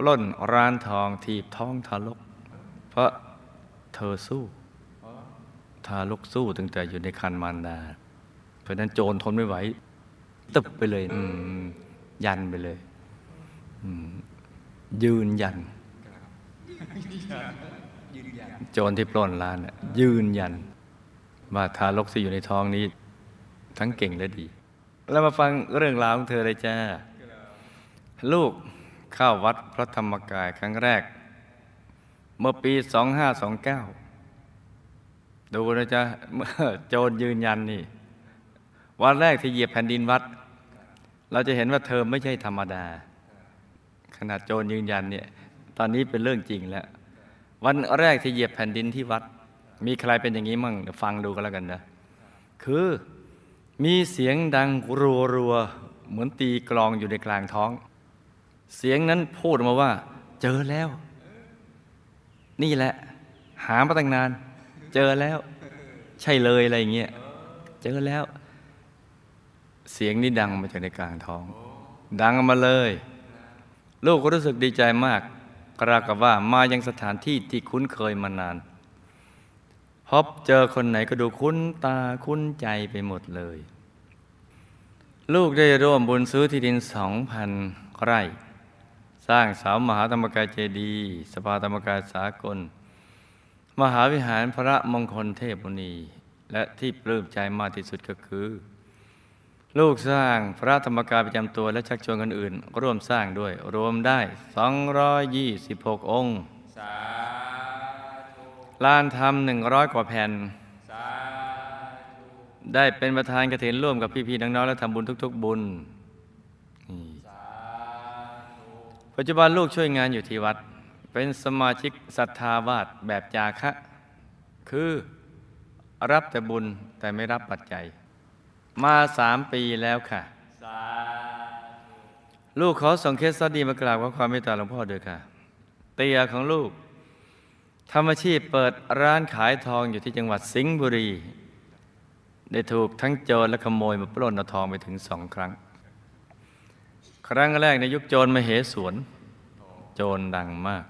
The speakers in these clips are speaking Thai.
ปล้นร้านทองทีบท้องทารกเพราะเธอสู้ ทารกสู้ตั้งแต่อยู่ในคันมารดาเพราะนั้นโจรทนไม่ไหว ตึบไปเลยยันไปเลยยืนยัน โจรที่ปล้นร้านยืนยันว่าทารกที่อยู่ในท้องนี้ ทั้งเก่งและดี แล้วมาฟังเรื่องราวของเธอเลยจ้าลูกเข้าวัดพระธรรมกายครั้งแรก เมื่อปี 2529 ดูนะจ๊ะเมื่อโจรยืนยันนี่วันแรกที่เหยียบแผ่นดินวัด เราจะเห็นว่าเธอไม่ใช่ธรรมดา ขนาดโจรยืนยันเนี่ยตอนนี้เป็นเรื่องจริงแล้ว วันแรกที่เหยียบแผ่นดินที่วัด มีใครเป็นอย่างนี้มั่งฟังดูกันแล้วกันนะคือมีเสียงดังรัวๆเหมือนตีกลองอยู่ในกลางท้องเสียงนั้นพูดมาว่า เจอแล้ว นี่แหละ หามาตั้งนาน เจอแล้ว ใช่เลยอะไรเงี้ยเจอแล้ว เสียงนี้ดังมาจากในกลางท้อง ดังมาเลย ลูกก็รู้สึกดีใจมาก กรากับว่ามายังสถานที่ที่คุ้นเคยมานานพบเจอคนไหนก็ดูคุ้นตาคุ้นใจไปหมดเลย ลูกได้ร่วมบุญซื้อที่ดินสองพันไร่ร้างสามมหาธรรมกายเจดีย์สภาธรรมกายสากล มหาวิหารพระมงคลเทพมุณีและที่ปลื้มใจมากที่สุดก็คือ ลูกสร้างพระธรรมกายประจำตัวและชักชวนคนอื่นร่วมสร้างด้วยรวมได้ 226 องค์ลานธรรมหนึ่งร้อยกว่าแผ่นได้เป็นประธานกระถินร่วมกับพี่ๆน้องๆและทำบุญทุก ๆบุญปัจจุบันลูกช่วยงานอยู่ที่วัด เป็นสมาชิกศรัทธาวาดแบบจาคะคือรับแต่บุญแต่ไม่รับปัจจัย มาสามปีแล้วค่ะ ลูกขอส่งเคสสดีมากราบขอความเมตตาหลวงพ่อด้วยค่ะ เตียของลูกทำอาชีพเปิดร้านขายทองอยู่ที่จังหวัดสิงห์บุรี ได้ถูกทั้งโจรและขโมยมาปล้นเอาทองไปถึงสองครั้งครั้งแรกในยุคโจรมเหสวนโจรดังมาก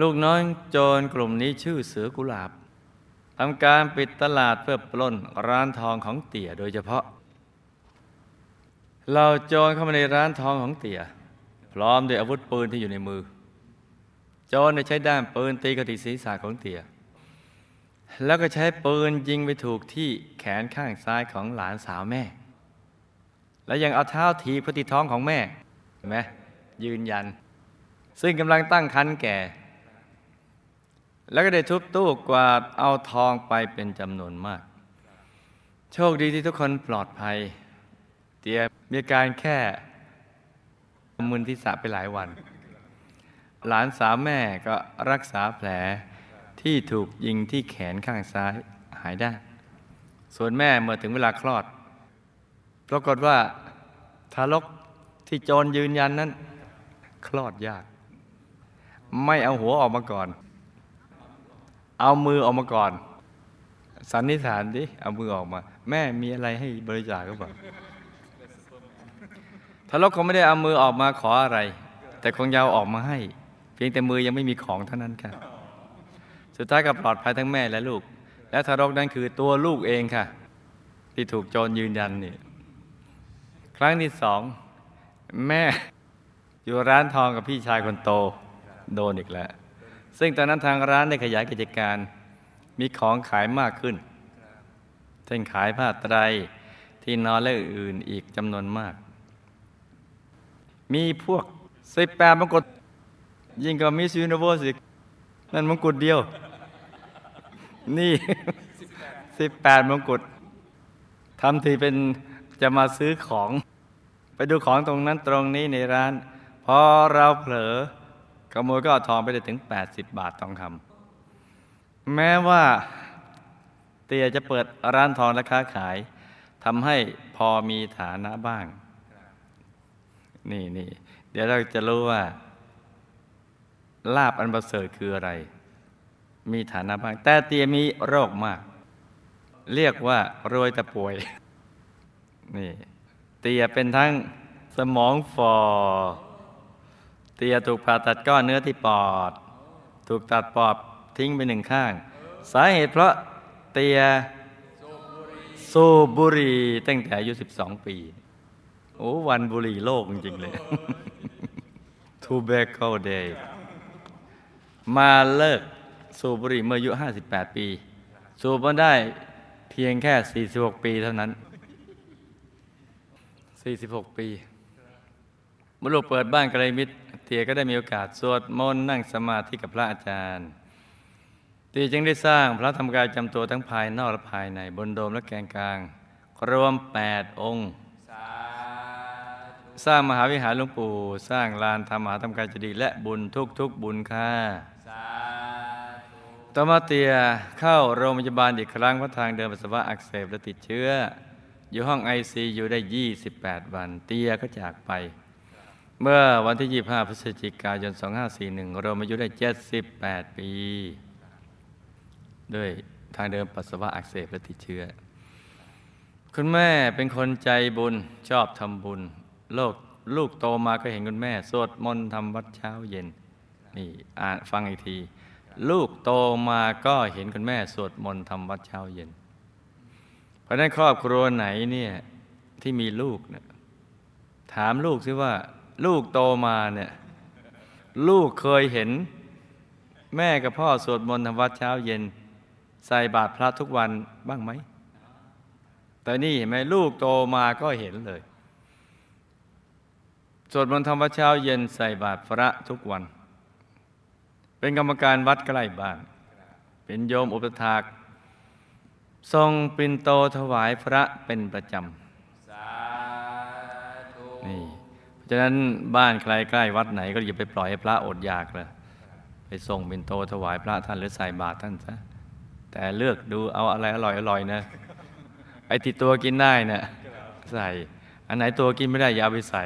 ลูกน้อยโจรกลุ่มนี้ชื่อเสือกุหลาบทำการปิดตลาดเพื่อปล้นร้านทองของเตี่ยโดยเฉพาะเราโจรเข้ามาในร้านทองของเตี่ย พร้อมด้วยอาวุธปืนที่อยู่ในมือ โจรใช้ด้ามปืนตีกระติศีรษะของเตี่ยแล้วก็ใช้ปืนยิงไปถูกที่แขนข้างซ้ายของหลานสาวแม่และยังเอาเท้าทีพติท้องของแม่เห็นไหมยืนยัน ซึ่งกำลังตั้งครรภ์แก่ แล้วก็ได้ทุบตู้กวาดเอาทองไปเป็นจำนวนมาก โชคดีที่ทุกคนปลอดภัย เตียมีการแค่มึนที่สะไปหลายวัน หลานสาวแม่ก็รักษาแผลที่ถูกยิงที่แขนข้างซ้ายหายได้ ส่วนแม่เมื่อถึงเวลาคลอดปรากฏว่าทารกที่โจรยืนยันนั้น คลอดยากไม่เอาหัวออกมาก่อน เอามือออกมาก่อนสันนิษฐานดิเอามือออกมา แม่มีอะไรให้บริจาคก็บอกทารกคงไม่ได้เอามือออกมาขออะไร แต่คงยาวออกมาให้ เพียงแต่มือยังไม่มีของเท่านั้นค่ะ สุดท้ายก็ปลอดภัยทั้งแม่และลูก และทารกนั้นคือตัวลูกเองค่ะ ที่ถูกโจรยืนยันนี่ครั้งที่สองแม่อยู่ร้านทองกับพี่ชายคนโตโดนอีกแล้วซึ่งตอนนั้นทางร้านได้ขยายกิจการ มีของขายมากขึ้นเช่นขายผ้าไตรที่นอนและอื่นอีกจำนวนมาก มีพวกสิบแปดมงกุฎยิ่งกว่ามิสยูนิเวอร์สินั่นมงกุฎเดียว นี่สิบแปดมงกุฎทำทีเป็นจะมาซื้อของ ไปดูของตรงนั้นตรงนี้ในร้าน พอเราเผลอขโมยก็เอาทองไปได้ถึง 80 บาททองคำแม้ว่าเตียจะเปิดร้านทองและค้าขายทำให้พอมีฐานะบ้าง นี่นี่เดี๋ยวเราจะรู้ว่าลาบอันประเสริฐคืออะไร มีฐานะบ้าง แต่เตียมีโรคมาก เรียกว่ารวยแต่ป่วยนี่เตียเป็นทั้งสมองฟอเตียถูกผ่าตัดก้อนเนื้อที่ปอด ถูกตัดปอดทิ้งไปหนึ่งข้าง สาเหตุเพราะเตียสูบบุหรี่ตั้งแต่อายุ 12 ปีโอ้วันบุหรี่โลกจริงๆเลย Tobacco Day มาเลิกสูบบุหรี่เมื่ออายุ 58 ปีสูบมาได้เพียงแค่ 46 ปีเท่านั้น46 ปีบรรลุเปิดบ้านกระไรมิตรเตียก็ได้มีโอกาสสวดมนต์นั่งสมาธิกับพระอาจารย์เตียจึงได้สร้างพระธรรมกายจำตัวทั้งภายนอกและภายในบนโดมและแกนกลาง รวม8องค์สร้างมหาวิหารหลวงปู่สร้างลานธรรมหาธรรมกายจดีและบุญทุกทุกบุญค่าต่อมาเตียเข้าโรงพยาบาลอีกครั้งเพราะทางเดินปัสสาวะอักเสบและติดเชื้ออยู่ห้องไอซีอยู่ได้ 28 วันเตียก็จากไป เมื่อวันที่ 25 พฤศจิกายน2541เรามาอยู่ได้ 78 ปี ด้วยทางเดิมปัสสาวะอักเสบและติดเชื้อคุณแม่เป็นคนใจบุญชอบทำบุญ โลกลูกโตมาก็เห็นคุณแม่ สวดมนต์ทำวัดเช้าเย็นนี่อ่านฟังอีกที ลูกโตมาก็เห็นคุณแม่ สวดมนต์ทำวัดเช้าเย็นเพราะนั้นครอบครัวไหนเนี่ยที่มีลูกเนี่ยถามลูกซิว่าลูกโตมาเนี่ยลูกเคยเห็น แม่กับพ่อสวดมนต์ทำวัดเช้าเย็น ใส่บาตรพระทุกวันบ้างไหมแต่นี่เห็นไหมลูกโตมาก็เห็นเลยสวดมนต์ทำวัดเช้าเย็นใส่บาตรพระทุกวัน เป็นกรรมการวัดใกล้บ้านเป็นโยมอุปถากทรงปินโตถวายพระเป็นประจำนี่ เพราะฉะนั้นบ้านใครใกล้วัดไหนก็อย่าไปปล่อยให้พระอดอยากเลย ไปส่งปินโตถวายพระท่านหรือใส่บาตรท่านซะ แต่เลือกดูเอาอะไรอร่อยอร่อยนะ ไอติดตัวกินได้นะ่ะ ใส่ อันไหนตัวกินไม่ได้อย่าาไปใส่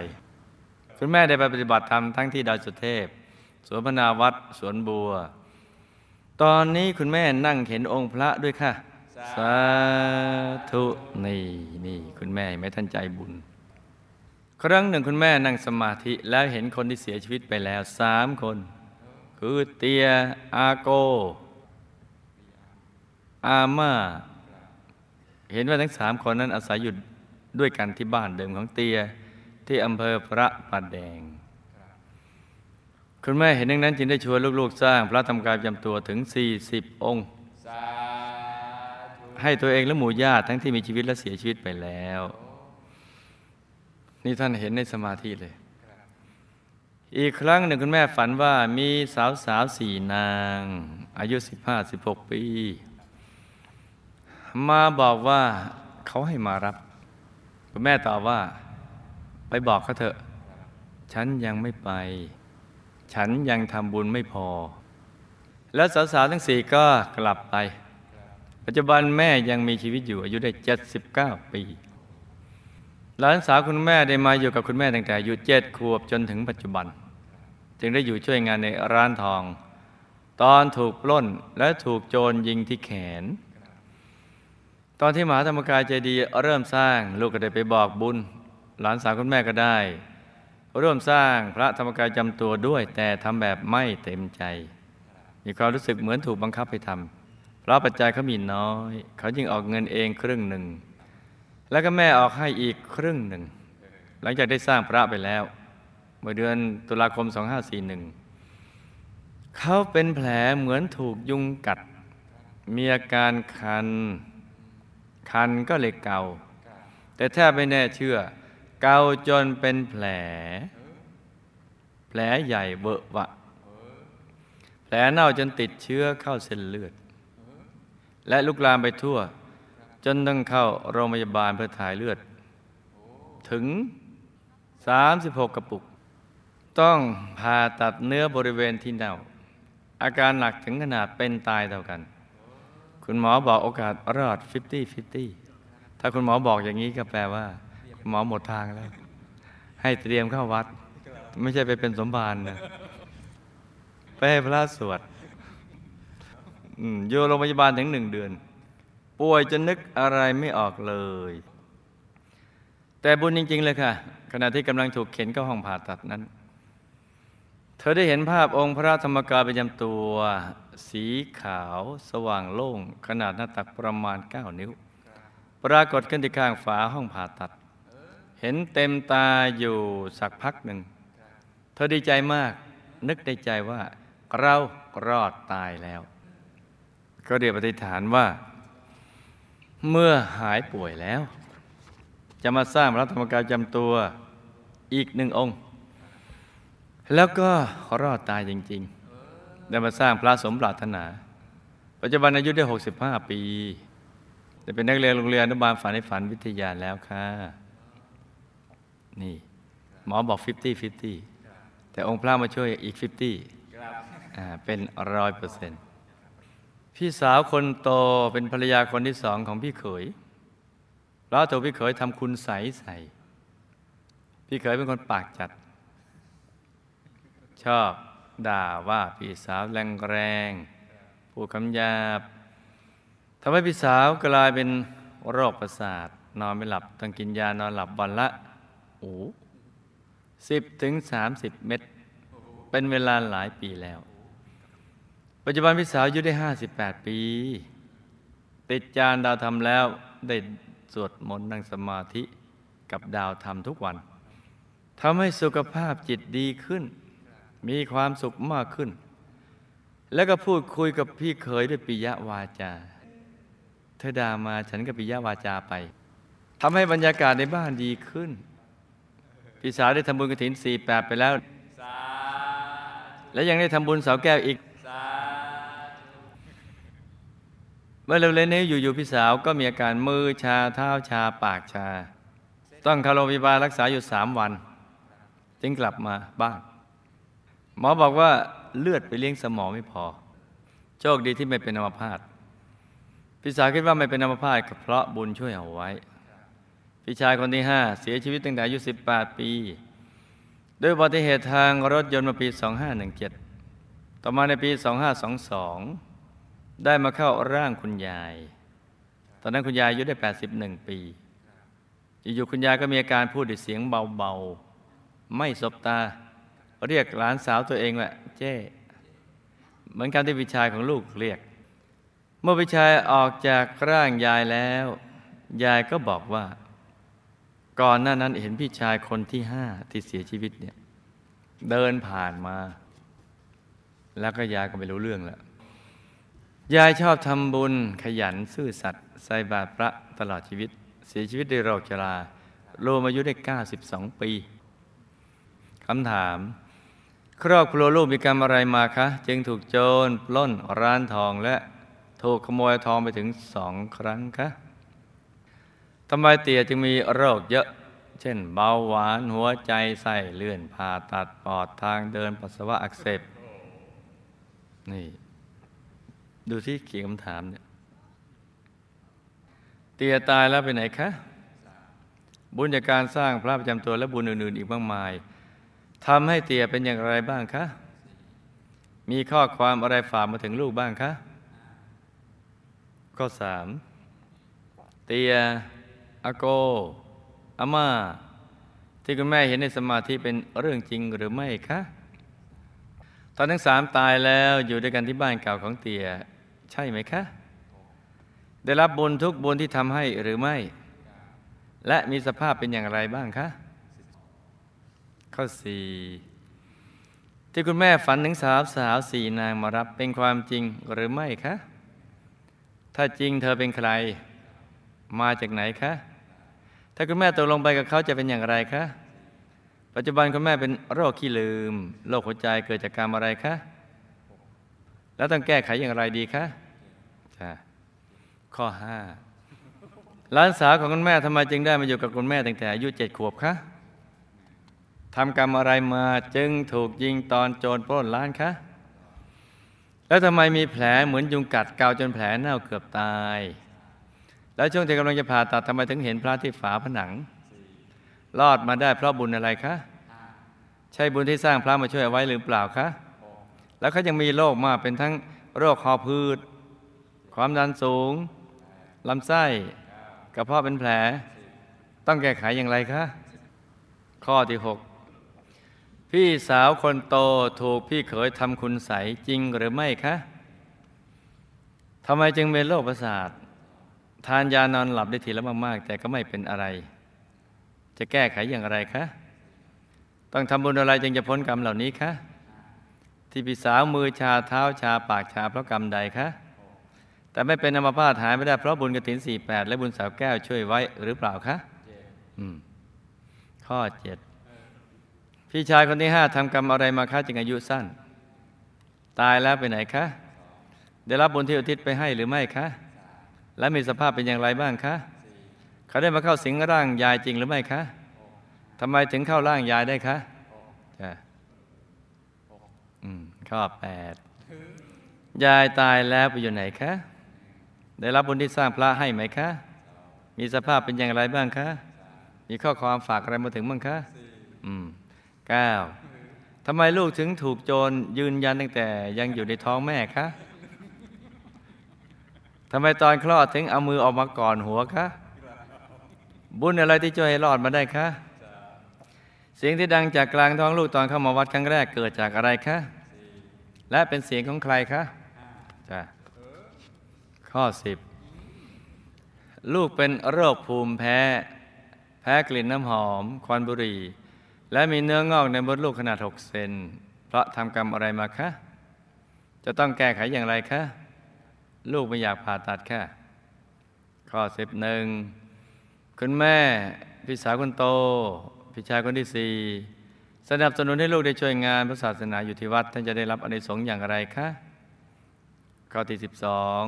คุณแม่ได้ไปปฏิบัติธรรมทั้งที่ดาวสุเทพ สวนพนาวัด สวนบัว ตอนนี้คุณแม่นั่งเห็นองค์พระด้วยค่ะสาธุนี่นี่ คุณแม่ไม่ท่านใจบุญ ครั้งหนึ่งคุณแม่นั่งสมาธิแล้วเห็นคนที่เสียชีวิตไปแล้วสามคน คือเตีย อาโก อามา เห็นว่าทั้งสามคนนั้นอาศัยอยู่ด้วยกันที่บ้านเดิมของเตีย ที่อำเภอพระประแดง คุณแม่เห็นดังนั้นจึงได้ชวนลูกๆ สร้างพระธรรมกายจำตัวถึง 40 องค์ให้ตัวเองและหมู่ญาติทั้งที่มีชีวิตและเสียชีวิตไปแล้ว นี่ท่านเห็นในสมาธิเลย อีกครั้งหนึ่งคุณแม่ฝันว่ามีสาวสาวสี่นาง อายุ15-16 ปี มาบอกว่าเขาให้มารับ คุณแม่ตอบว่าไปบอกเขาเถอะ ฉันยังไม่ไป ฉันยังทำบุญไม่พอ แล้วสาวๆ ทั้งสี่ก็กลับไปปัจจุบันแม่ยังมีชีวิตอยู่อายุได้ 79 ปี หลานสาวคุณแม่ได้มาอยู่กับคุณแม่ตั้งแต่อายุเจ็ดขวบจนถึงปัจจุบันจึงได้อยู่ช่วยงานในร้านทอง ตอนถูกปล้นและถูกโจรยิงที่แขน ตอนที่มหาธรรมกายใจดีเริ่มสร้าง ลูกก็ได้ไปบอกบุญ หลานสาวคุณแม่ก็ได้ร่วมสร้างพระธรรมกายจำตัวด้วยแต่ทำแบบไม่เต็มใจ มีความรู้สึกเหมือนถูกบังคับให้ทำราะปัจจัยเขามีน้อย เขาจึงออกเงินเองครึ่งหนึ่ง แล้วก็แม่ออกให้อีกครึ่งหนึ่งหลังจากได้สร้างพระไปแล้ว เมื่อเดือนตุลาคม 2541เขาเป็นแผลเหมือนถูกยุงกัด มีอาการคันคันก็เลยเกาแต่แทบไม่แน่เชื่อ เกาจนเป็นแผล แผลใหญ่เบอะวะ แผลเน่าจนติดเชื้อเข้าเส้นเลือดและลุกลามไปทั่ว จนต้องเข้าโรงพยาบาลเพื่อถ่ายเลือด ถึง 36 กระปุก ต้องผ่าตัดเนื้อบริเวณที่เน่า อาการหนักถึงขนาดเป็นตายเท่ากัน คุณหมอบอกโอกาสรอด 50-50 ถ้าคุณหมอบอกอย่างนี้ก็แปลว่าคุณหมอหมดทางแล้ว ให้เตรียมเข้าวัด ไม่ใช่ไปเป็นสมบานนะไปให้พระสวดอยู่โรงพยาบาลถึงหนึ่งเดือน ป่วยจนนึกอะไรไม่ออกเลย แต่บุญจริง ๆ เลยค่ะ ขณะที่กำลังถูกเข็นเข้าห้องผ่าตัดนั้น เธอได้เห็นภาพองค์พระธรรมกายประจำตัว สีขาวสว่างโล่ง ขนาดหน้าตักประมาณ 9 นิ้ว ปรากฏขึ้นที่ข้างฝาห้องผ่าตัด เห็นเต็มตาอยู่สักพักหนึ่ง เธอดีใจมากนึกในใจว่า เรารอดตายแล้วก็เรียกปฏิฐานว่า เมื่อหายป่วยแล้ว จะมาสร้างพระธรรมกายจำตัวอีกหนึ่งองค์ แล้วก็รอดตายจริงๆได้มาสร้างพระสมปรารถนา ปัจจุบันอายุได้65 ปีต่เป็นนักเรียนโรงเรียนอนุบาลฝันในฝันวิทยาแล้วค่ะ นี่ หมอบอก 50 50 แต่องค์พระมาช่วยอีก 50เป็นร้อยเปอร์เซ็นต์พี่สาวคนโตเป็นภรรยาคนที่สองของพี่เขย แล้วตัวพี่เขยทำคุณใสใส พี่เขยเป็นคนปากจัด ชอบด่าว่าพี่สาวแรงแรง ผู้คำหยาบทำให้พี่สาวกลายเป็นโรคประสาท นอนไม่หลับ ต้องกินยานอนหลับวันละโอ้สิบถึงสามสิบเม็ด เป็นเวลาหลายปีแล้วปัจจุบันพี่สาวอายุได้ 58 ปีติดจานดาวธรรมแล้วได้สวดมนต์นั่งสมาธิกับดาวธรรมทุกวันทำให้สุขภาพจิตดีขึ้น มีความสุขมากขึ้น แล้วก็พูดคุยกับพี่เคยด้วยปิยวาจาเธอดามาฉันก็ปิยวาจาไปทำให้บรรยากาศในบ้านดีขึ้นพี่สาวได้ทำบุญกระถินสี่แปดไปแล้ว และยังได้ทำบุญเสาแก้วอีกมื่อเร็วๆนี้อยู่ๆพี่สาวก็มีอาการมือชาเท้าชาปากชา ต้องคาโรบพยาบาลรักษาอยู่สามวันจึงกลับมาบ้านหมอบอกว่าเลือดไปเลี้ยงสมองไม่พอ โชคดีที่ไม่เป็นอัมพาตพี่สาวคิดว่าไม่เป็นอัมพาตก็เพราะบุญช่วยเอาไว้พี่ชายคนที่ห้าเสียชีวิตตั้งแต่อายุ18 ปี ด้วยอุบัติเหตุทางรถยนต์มาปี2517ต่อมาในปี2522ได้มาเข้าร่างคุณยาย ตอนนั้นคุณยายอายุได้ 81 ปี อยู่ๆคุณยายก็มีอาการพูดด้วยเสียงเบาๆ ไม่สบตา เรียกหลานสาวตัวเองว่าเจ้ เหมือนการที่วิชายของลูกเรียก เมื่อวิชายออกจากร่างยายแล้ว ยายก็บอกว่า ก่อนหน้านั้นเห็นพี่ชายคนที่ห้าที่เสียชีวิตเนี่ยเดินผ่านมา แล้วก็ยายก็ไม่รู้เรื่องแล้วยายชอบทำบุญขยันซื่อสัตย์ใส่บาตรพระตลอดชีวิตเสียชีวิตด้วยโรคชรารวมอายุได้ 92 ปี คำถาม ครอบครัวลูกมีกรรมอะไรมาคะ จึงถูกโจรปล้นร้านทองและถูกขโมยทองไปถึงสองครั้งคะทำไมเตี่ยจึงมีโรคเยอะ เช่นเบา หวาน หัวใจไส้เลื่อนผ่าตัดปอดทางเดินปัสสาวะ อักเสบนี่ดูที่เขียนคำถามเนี่ย เตียตายแล้วไปไหนคะ บุญจากการสร้างพระประจำตัวและบุญอื่นๆ อีกมากมายทำให้เตียเป็นอย่างไรบ้างคะ มีข้อความอะไรฝากมาถึงลูกบ้างคะ ข้อสามเตีย อโก อาม่าที่คุณแม่เห็นในสมาธิเป็นเรื่องจริงหรือไม่คะ ตอนทั้งสามตายแล้วอยู่ด้วยกันที่บ้านเก่าของเตียใช่ไหมคะ ได้รับบุญทุกบุญที่ทำให้หรือไม่ และมีสภาพเป็นอย่างไรบ้างคะข้อสี่ที่คุณแม่ฝันถึงสาวสาวสี่นางมารับเป็นความจริงหรือไม่คะ ถ้าจริงเธอเป็นใครมาจากไหนคะ ถ้าคุณแม่ตกลงไปกับเขาจะเป็นอย่างไรคะ ปัจจุบันคุณแม่เป็นโรคขี้ลืมโรคหัวใจเกิดจากกรรมอะไรคะแล้วต้องแก้ไขอย่างไรดีคะข้อห้าหลานสาวของคุณแม่ทำไมจึงได้มาอยู่กับคุณแม่ตั้งแต่อายุเจ็ดขวบคะทำกรรมอะไรมาจึงถูกยิงตอนโจรปล้นร้านคะ แล้วทำไมมีแผลเหมือนยุงกัดเกาจนแผลเน่าเกือบตาย แล้วช่วงที่กำลังจะผ่า ตัดทำไมถึงเห็นพระที่ฝาผนัง รอดมาได้เพราะบุญอะไรคะ ใช่บุญที่สร้างพระมาช่วยไว้หรือเปล่าคะแล้วเขายังมีโรคมาเป็นทั้งโรคคอพืชความดันสูง ลำไส้กระเพาะเป็นแผล ต้องแก้ไขอย่างไรคะ ข้อที่ 6 พี่สาวคนโตถูกพี่เขยทำคุณใสจริงหรือไม่คะทำไมจึงเป็นโรคประสาททานยานอนหลับได้ทีละมากๆแต่ก็ไม่เป็นอะไร จะแก้ไขอย่างไรคะ ต้องทำบุญอะไรจึงจะพ้นกรรมเหล่านี้คะที่พี่สาวมือชาเท้าชา ปากชาเพราะกรรมใดคะแต่ไม่เป็นอมภาตหายไม่ได้เพราะบุญกระถินสี่แปดและบุญสาวแก้วช่วยไว้ หรือเปล่าคะข้อเจ็ดพี่ชายคนที่ห้าทำกรรมอะไรมาคะจึงอายุสั้น ตายแล้วไปไหนคะได้รับบุญที่อุทิศไปให้หรือไม่คะและมีสภาพเป็นอย่างไรบ้างคะเขาได้มาเข้าสิงร่าง ยายจริงหรือไม่คะทำไมถึงเข้าร่างยายได้คะข้อ8ยายตายแล้วไปอยู่ไหนคะ ได้รับบุญที่สร้างพระให้ไหมคะ มีสภาพเป็นอย่างไรบ้างคะ มีข้อความฝากอะไรมาถึงบ้างคะ อืมเก้าทำไมลูกถึงถูกโจรยืนยันตั้งแต่ยังอยู่ในท้องแม่คะ ทำไมตอนคลอดถึงเอามือออกมาก่อนหัวคะ บุญอะไรที่ช่วยให้รอดมาได้คะเสียงที่ดังจากกลางท้องลูกตอนเข้ามาวัดครั้งแรกเกิดจากอะไรคะและเป็นเสียงของใครคะจ้ะข้อสิบลูกเป็นโรคภูมิแพ้ แพ้กลิ่นน้ำหอม ควันบุหรี่ และมีเนื้องอกในมดลูกขนาด 6 เซนเพราะทำกรรมอะไรมาคะจะต้องแก้ไขอย่างไรคะลูกไม่อยากผ่าตัดค่ะ ข้อสิบหนึ่ง คุณแม่พี่สาวคนโตพี่ชายคนที่สี่สนับสนุนให้ลูกได้ช่วยงาน พระศาสนาอยู่ที่วัดท่านจะได้รับอนิสงส์อย่างไรคะข้อที่สิบอง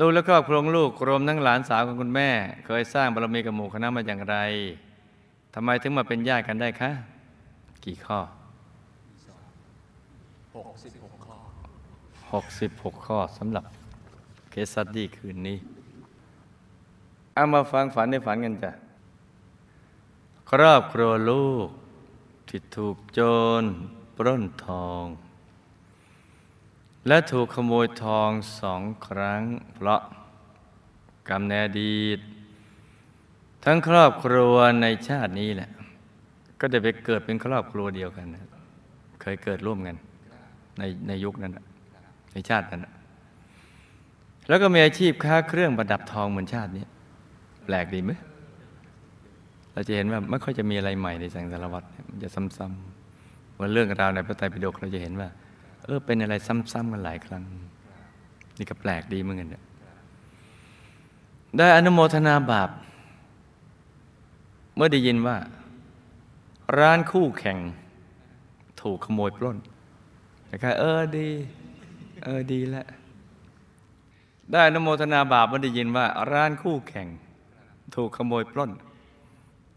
ลูกและครอบครัวลูกรวมทั้งหลานสาวของคุณแม่ เคยสร้างบารมีกับหมู่คณะมาอย่างไรทำไมถึงมาเป็นญาติกันได้คะกี่ข้อ 66 ข้อ 66 ข้อสำหรับเคสัดดี้คืนนี้เอามาฟังฝันในฝันกันจ้ะครอบครัวลูกที่ถูกโจรปล้นทอง และถูกขโมยทองสองครั้งเพราะ กรรมแนอดีตทั้งครอบครัวในชาตินี้แหละก็ได้ไปเกิดเป็นครอบครัวเดียวกัน เคยเกิดร่วมกันในในยุคนั้น ในชาตินั้น แล้วก็มีอาชีพค้าเครื่องประดับทองเหมือนชาตินี้ แปลกดีไหมเราจะเห็นว่าไม่ค่อยจะมีอะไรใหม่ในสังสารวัรมันจะซ้ำๆเมื่อเรื่องราวในพระไตรปิฎกเราจะเห็นว่า เออ เป็นอะไรซ้ำๆกันหลายครั้ง นี่ก็แปลกดีเหมือนกันเนี่ยได้อนุโมทนาบาป เมื่อได้ยินว่า ร้านคู่แข่ง ถูกขโมยปล้นแต่ก็เออดี เออดีแล้วได้อนโมทนาบาปเมื่อได้ยินว่า ร้านคู่แข่ง ถูกขโมยปล้น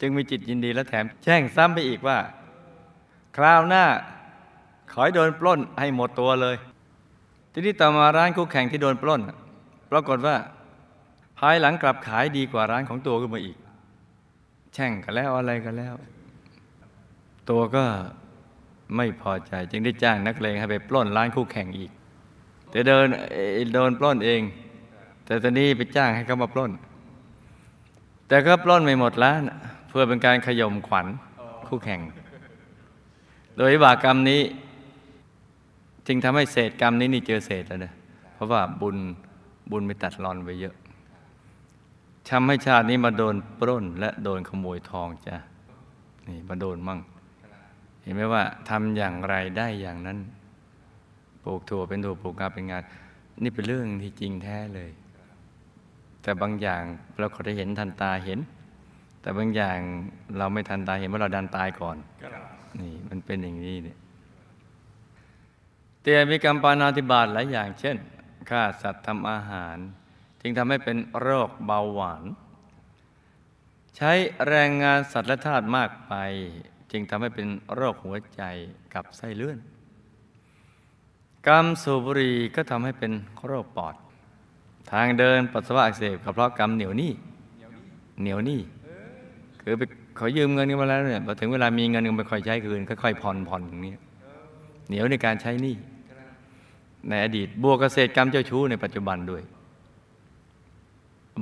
จึงมีจิตยินดีและแถม แช่งซ้ำไปอีกว่า คราวหน้าขอยโดนปล้นให้หมดตัวเลย ทีนี้ต่อมาร้านคู่แข่งที่โดนปล้นปรากฏว่า ภายหลังกลับขายดีกว่าร้านของตัวขึ้นมาอีก แช่งกันแล้วอะไรกันแล้ว ตัวก็ไม่พอใจ จึงได้จ้างนักเลงให้ไปปล้นร้านคู่แข่งอีก แต่เดินโดนปล้นเอง แต่ตอนนี้ไปจ้างให้เขามาปล้น แต่ก็ปล้นไม่หมดร้านพื่อเป็นการขย่มขวัญคู่แข่ง โดยบาปกรรมนี้ จึงทำให้เศษกรรมนี้นี่เจอเศษแล้วเนะเพราะว่าบุญบุญไปตัดรอนไปเยอะทำให้ชาตินี้มาโดนปล้น และโดนขโมยทองจ้ะ นี่มาโดนมั่งเห็นไหมว่าทำอย่างไรได้อย่างนั้น ปลูกถั่วเป็นถั่วปลูกงาเป็นงาน นี่เป็นเรื่องที่จริงแท้เลย แต่บางอย่างเราก็ได้เห็นทันตาเห็นแต่บางอย่างเราไม่ทันตายเห็นว่าเราดันตายก่อนนี่มันเป็นอย่างนี้เนี่ยเตียมีกรรมปานาธิบาตหลายอย่างเช่นฆ่าสัตว์ทำอาหาร จึงทำให้เป็นโรคเบาหวาน ใช้แรงงานสัตว์และธาตุมากไป จึงทำให้เป็นโรคหัวใจกับไส้เลื่อน กรรมสูบุรีก็ทำให้เป็นโรคปอด ทางเดินปัสสาวะอักเสบกับเพราะกรรมเหนียวนี่เหนียวนี่คือไปขอยืมเงินกันมาแล้วเนี่ยพอถึงเวลามีเงินก็ไปค่อยใช้คืน ค่อยๆผ่อนผ่อนอย่างนี้เหนียวในการใช้หนี้ในอดีตบวกเกษตรกรรมเจ้าชู้ในปัจจุบันด้วย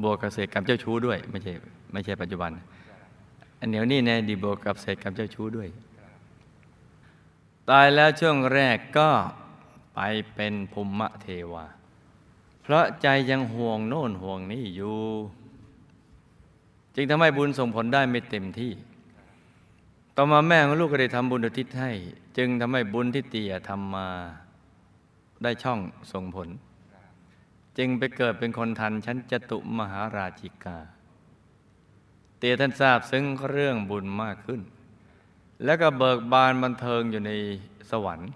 บวกเกษตรกรรมเจ้าชู้ด้วย ไม่ใช่ไม่ใช่ปัจจุบัน อันเหนียวนี่ในอดีตบวกกับเกษตรกรรมเจ้าชู้ด้วย ตายแล้วช่วงแรกก็ไปเป็นภูมิเทวา เพราะใจยังห่วงโน่นห่วงนี่อยู่จึงทำให้บุญส่งผลได้ไม่เต็มที่ ต่อมาแม่ของลูกก็ได้ทำบุญอุทิศให้ จึงทำให้บุญที่เตี่ยทำมาได้ช่องส่งผล จึงไปเกิดเป็นคนทันชั้นจตุมหาราชิกา เตี่ยท่านทราบซึ่งเรื่องบุญมากขึ้น แล้วก็เบิกบานบันเทิงอยู่ในสวรรค์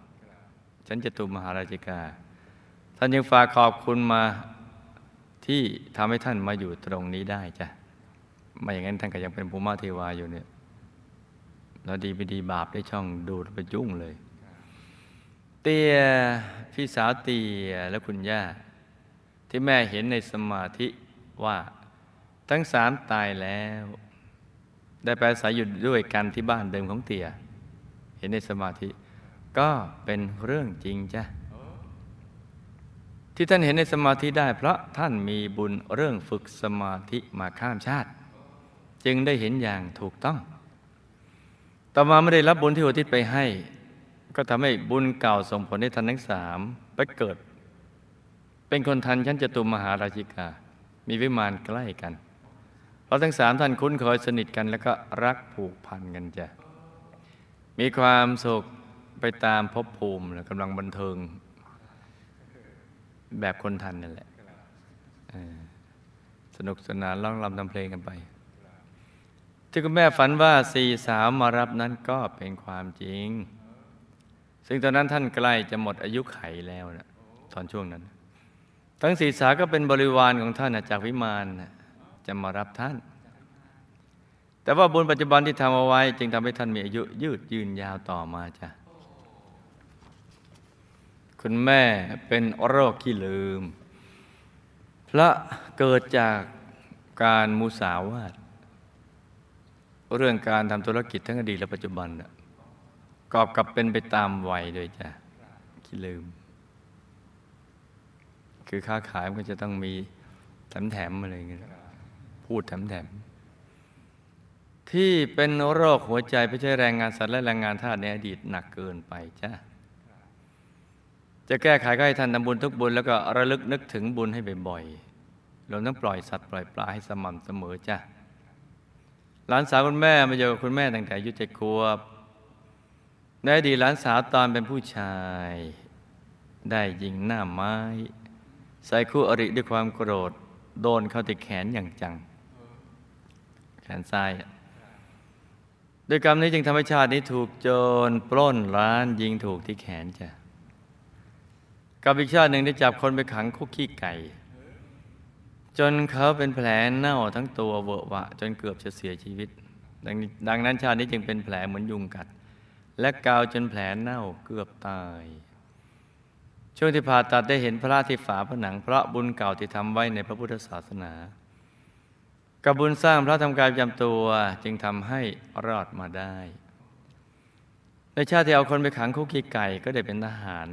ชั้นจตุมหาราชิกา ท่านยังฝากขอบคุณมาที่ทำให้ท่านมาอยู่ตรงนี้ได้จ้ะไม่อย่างนั้นท่านก็ยังเป็นภูมิเทวาอยู่เนี่ยแล้วดีไปดีบาปได้ช่องดูดไปจุ้งเลย เตียพี่สาวเตียและคุณย่าที่แม่เห็นในสมาธิว่าทั้งสามตายแล้ว ได้ไปอาศัยอยู่ด้วยกันที่บ้านเดิมของเตีย เห็นในสมาธิ ก็เป็นเรื่องจริงจ้ะที่ท่านเห็นในสมาธิได้ เพราะท่านมีบุญเรื่องฝึกสมาธิมาข้ามชาติจึงได้เห็นอย่างถูกต้อง ต่อมาไม่ได้รับบุญที่อุทิศไปให้ ก็ทำให้บุญเก่าส่งผลให้ท่านทั้งสาม ไปเกิด เป็นคนทันชั้นจตุมหาราชิกา มีวิมานใกล้กัน เพราะทั้งสามท่านคุ้นเคยสนิทกัน แล้วก็รักผูกพันกันจะ มีความสุขไปตามภพภูมิกำลังบันเทิง แบบคนทันนั่นแหละสนุกสนานร้องรำทำเพลงกันไปที่คุณแม่ฝันว่าสี่สาวมารับนั้นก็เป็นความจริง ซึ่งตอนนั้นท่านใกล้จะหมดอายุไขแล้วนะตอนช่วงนั้น ทั้งสี่สาวก็เป็นบริวารของท่านนะจากวิมานนะจะมารับท่าน แต่ว่าบุญปัจจุบันที่ทำเอาไว้ จึงทำให้ท่านมีอายุยืดยืนยาวต่อมาจ้ะ คุณแม่เป็นโรคที่ลืมพระเกิดจากการมุสาวาทเรื่องการทำธุรกิจทั้งอดีตและปัจจุบัน กอบกับเป็นไปตามวัยด้วยจ้ะ คิดลืม คือค้าขายมันก็จะต้องมี แถมๆอะไรเงี้ยพูดแถมๆ ที่เป็นโรคหัวใจไปใช้แรงงานสัตว์และแรงงานทาสในอดีตหนักเกินไปจ้ะ จะแก้ไขก็ให้ท่านทำบุญทุกบุญ แล้วก็ระลึกนึกถึงบุญให้บ่อยๆ เราต้องปล่อยสัตว์ปล่อยปลาให้สม่ำเสมอจ้ะหลานสาวคุณแม่มาเจอกับคุณแม่ตั้งแต่อายุเจ็ดขวบด้ดีหลานสาวตอนเป็นผู้ชายได้ยิงหน้าไม้ ใส่คู่อริด้วยความโกรธโดนเข้าติดแขนอย่างจัง แขนซ้าย ด้วยกรรมนี้จึงทำให้ชาตินี้ถูกโจรปล้นร้านยิงถูกที่แขนจ้ะกับอีกชาติหนึ่งได้จับคนไปขังคุกขี้ไก่จนเขาเป็นแผลเน่าทั้งตัวเวอะวะจนเกือบจะเสียชีวิตดดังนั้นชาตินี้จึงเป็นแผลเหมือนยุงกัด และกาวจนแผลเน่าเกือบตาย ช่วงที่ผ่าตัดได้เห็นพระที่ฝาผนังพระบุญเก่าที่ทำไว้ในพระพุทธศาสนา กับบุญสร้างพระทำกายปจำตัวจึงทำให้รอดมาได้ ในชาติที่เอาคนไปขังคุกขี้ไก่ก็ได้เป็นทหาร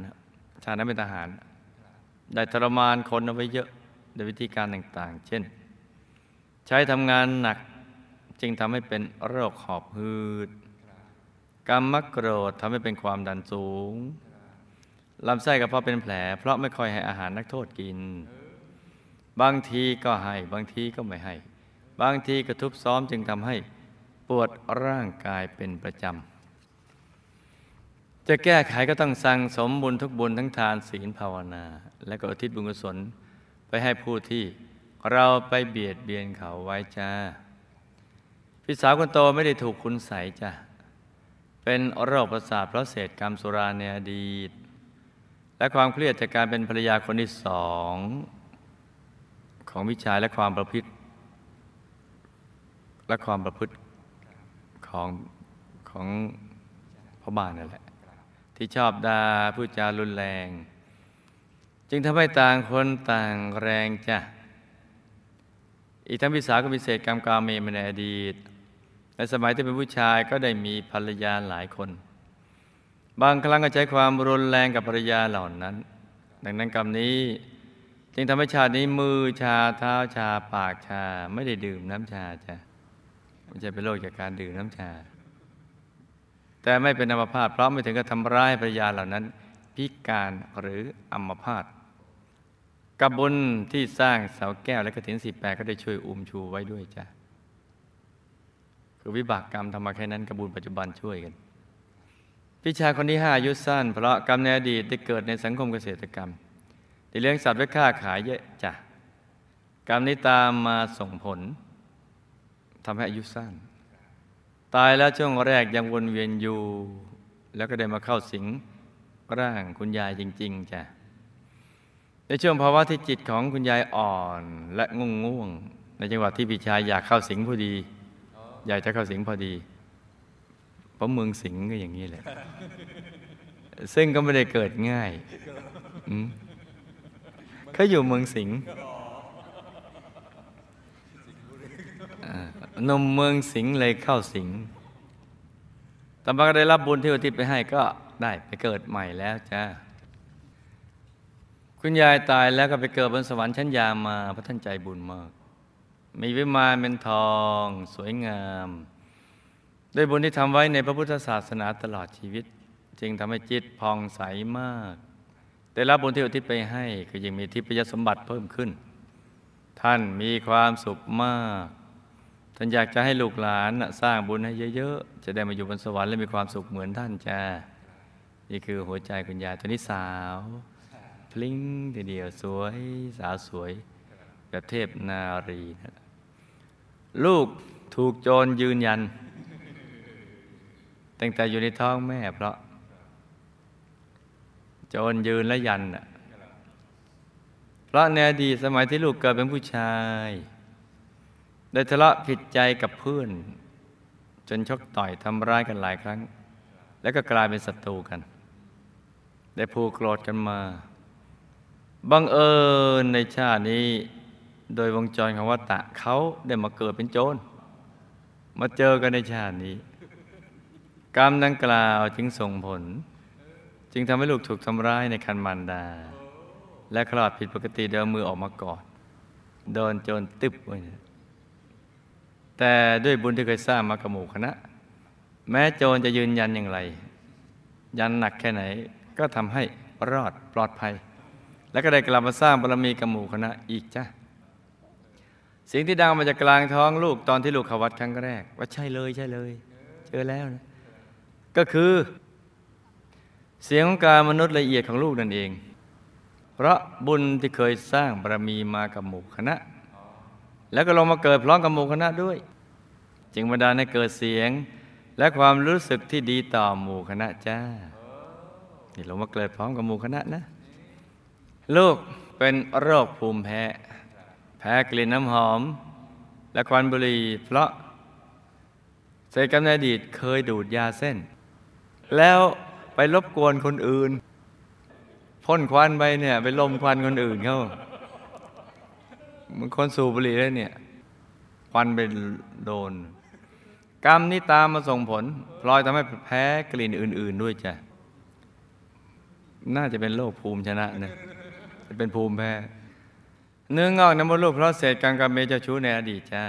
ชาตินั้นเป็นทหาร ได้ทรมานคนเอาไว้เยอะโดยวิธีการต่างๆ เช่น ใช้ทำงานหนักจึงทำให้เป็นโรคหอบหืดกรรมโกรธทำให้เป็นความดันสูงลำไส้กระเพาะเป็นแผลเพราะไม่ค่อยให้อาหารนักโทษกิน บางทีก็ให้ บางทีก็ไม่ให้ บางทีกระทุบซ้อมจึงทำให้ปวดร่างกายเป็นประจำ จะแก้ไขก็ต้องสั่งสมบุญทุกบุญทั้งทานศีลภาวนา และก็อุทิศบุญกุศลไปให้ผู้ที่เราไปเบียดเบียนเขาไว้ จ้าพี่สาวคนโตไม่ได้ถูกคุณใสจ้ะเป็นโรคประสาทเพราะเศษกรรมสุราในอดีต และความเครียดจากการเป็นภรรยาคนที่สองของวิชายและความประพฤติและความประพฤติของ ของพ่อบ้านนั่นแหละ ที่ชอบดา่าพูดจารุนแรงจึงทำให้ต่างคนต่างแรงจ้ะ อีกทั้งพิสาก็มีเศษกรรมกาเมมาในอดีต ในสมัยที่เป็นผู้ชายก็ได้มีภรรยาหลายคน บางครั้งก็ใช้ความรุนแรงกับภรรยาเหล่านั้น ดังนั้นกรรมนี้จึงทำให้ชาตินี้มือชาเท้าชาปากชา ไม่ได้ดื่มน้ำชาจ้ะไม่ใช่เป็นโรคจากการดื่มน้ำชา แต่ไม่เป็นอัมพาตเพราะไม่ถึงกับทำร้ายภรรยาเหล่านั้นพิการหรืออัมพาตกระบุญที่สร้าง เสาแก้วและกระถินสิบแปดก็ได้ช่วยอุ้มชูไว้ด้วยจ้ะ คือวิบากกรรมทำมาแค่นั้นกระบุญปัจจุบันช่วยกัน พิชาคนที่ห้าอายุสั้น เพราะกรรมในอดีตได้เกิดในสังคมเกษตรกรรมได้เลี้ยงสัตว์ไว้ค่าขายเยอะจ้ะ กรรมนี้ตามมาส่งผลทำให้อายุสั้น ตายแล้วช่วงแรกยังวนเวียนอยู่แล้วก็ได้มาเข้าสิงร่างคุณยายจริง ๆจ้ะในช่วงภาวะที่จิตของคุณยายอ่อน และง่วงง่วงในจังหวะที่พี่ชายอยากเข้าสิงพอดีอยากจะเข้าสิงพอดีเพราะเมืองสิงก็อย่างนี้แหละซึ่งก็ไม่ได้เกิดง่ายเขาอยู่เมืองสิงนมเมืองสิงเลยเข้าสิงต่อมาก็ได้รับบุญที่อุทิศไปให้ก็ได้ไปเกิดใหม่แล้วจ้าคุณยายตายแล้วก็ไปเกิดบนสวรรค์ชั้นยามา พระท่านใจบุญมาก มีวิมานเป็นทองสวยงามด้วยบุญที่ทำไว้ในพระพุทธศาสนาตลอดชีวิตจึงทำให้จิตพองใสมาก แต่รับบุญที่อุทิศไปให้ก็ยังมีทิพยสมบัติเพิ่มขึ้น ท่านมีความสุขมากท่านอยากจะให้ลูกหลานสร้างบุญให้เยอะๆจะได้มาอยู่บนสวรรค์และมีความสุขเหมือนท่านจ้านี่คือหัวใจคุณยายตัวนี้สาว พลิ้งทีเดียว สวย สาวสวยแบบเทพนารีนะลูกถูกโจรยืนยันตั้งแต่อยู่ในท้องแม่เพราะ โจรยืนและยันะเพราะในอดีตสมัยที่ลูกเกิดเป็นผู้ชาย ได้ทะเลาะผิดใจกับเพื่อน จนชกต่อยทำร้ายกันหลายครั้ง แล้วก็กลายเป็นศัตรูกันได้ผูกโกรธกันมา บังเอิญในชาตินี้ โดยวงจรของวัตตะ เขาได้มาเกิดเป็นโจร มาเจอกันในชาตินี้ กรรมดังกล่าวจึงส่งผล จึงทำให้ลูกถูกทำร้ายในคันมันดา และคลอดผิดปกติเดิมมือออกมาก่อนโดนโจรตึบไว้แต่ด้วยบุญที่เคยสร้างมากระหมูคณะ แม้โจรจะยืนยันอย่างไร ยันหนักแค่ไหนก็ทำให้รอดปลอดภัย และก็ได้กลับมาสร้างบารมีกับหมู่คณะอีกจ้ะสิ่งที่ดังมาจากกลางท้องลูกตอนที่ลูกขวัดครั้งแรกว่าใช่เลยใช่เลย เจอแล้วนะก็คือ เสียงของการมนุษย์ละเอียดของลูกนั่นเอง เพราะบุญที่เคยสร้างบารมีมากับหมู่คณะ แล้วก็ลงมาเกิดพร้อมกับหมู่คณะด้วยจึงบันดาลให้เกิดเสียง และความรู้สึกที่ดีต่อหมู่คณะจ้านี่หลวงมาเกิดพร้อมกับหมู่คณะนะ ลูกเป็นโรคภูมิแพ้แพ้กลิ่นน้ำหอม และควันบุหรี่เพราะเสษกันในอดีตเคยดูดยาเส้น แล้วไปรบกวนคนอื่นพ่นควันไปเนี่ยไปลมควันคนอื่นเขามันคนสูบบุหรี่แล้วเนี่ย ควันไปโดน กรรมนี้ตามมาส่งผล พลอยทำให้แพ้กลิ่นอื่นๆด้วยจ้ะน่าจะเป็นโรคภูมิชนะนะจะเป็นภูมิแพ้เนื้องอกน้ำมดลูกเพราะเศษกรรมกรบเมเจ้าชู้ในอดีตจ้า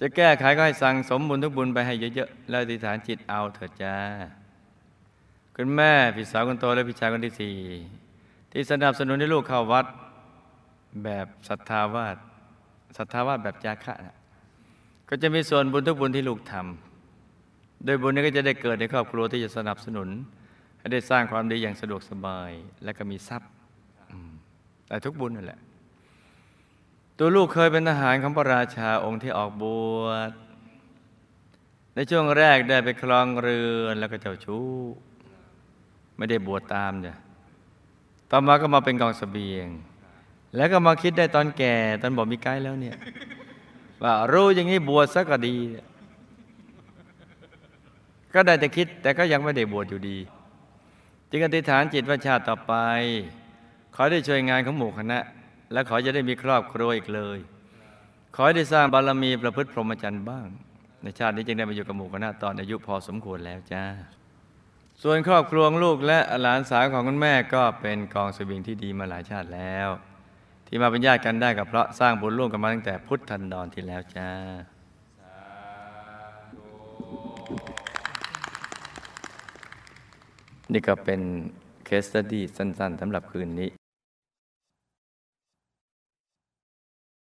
จะแก้ไขก็ให้สั่งสมบุญทุกบุญไปให้เยอะๆแล้วติฐานจิตเอาเถิดจ้าคุณแม่พี่สาวคนโต และพี่ชายคนที่สี่ที่สนับสนุนให้ลูกเข้าวัดแบบศรัทธาวาสศรัทธาวาสแบบจาคะนะก็จะมีส่วนบุญทุกบุญที่ลูกทำโดยบุญนี้ก็จะได้เกิดในครอบครัวที่จะสนับสนุนได้สร้างความดีอย่างสะดวกสบายและก็มีทรัพย์แต่ทุกบุญนั่นแหละ ตัวลูกเคยเป็นทหารของพระราชาองค์ที่ออกบวช ในช่วงแรกได้ไปคลองเรือน แล้วก็เจ้าชู้ไม่ได้บวชตามเนี่ยต่อมาก็มาเป็นกองสเสบียง แล้วก็มาคิดได้ตอนแก่ ตอนบอกมีไกด์แล้วเนี่ย ว่ารู้อย่างนี้บวชซะก็ดี ก็ได้แต่คิด แต่ก็ยังไม่ได้บวชอยู่ดีจึงอธิษฐานจิตว่าชาติต่อไป ขอได้ช่วยงานของหมู่คณะ และขอจะได้มีครอบครัวอีกเลย ขอได้สร้างบารมีประพฤติพรหมจรรย์บ้าง ในชาตินี้จึงได้มาอยู่กับหมู่คณะตอน อายุพอสมควรแล้วจ้า ส่วนครอบครัวลูกและหลานสาวของคุณแม่ก็เป็นกองสวิงที่ดีมาหลายชาติแล้ว ที่มาเป็นญาติกันได้ก็เพราะสร้างบุญร่วมกันมาตั้งแต่ พุทธันดรที่แล้วจ้านี่ก็เป็นเคสตดี้สั้นๆสำหรับคืนนี้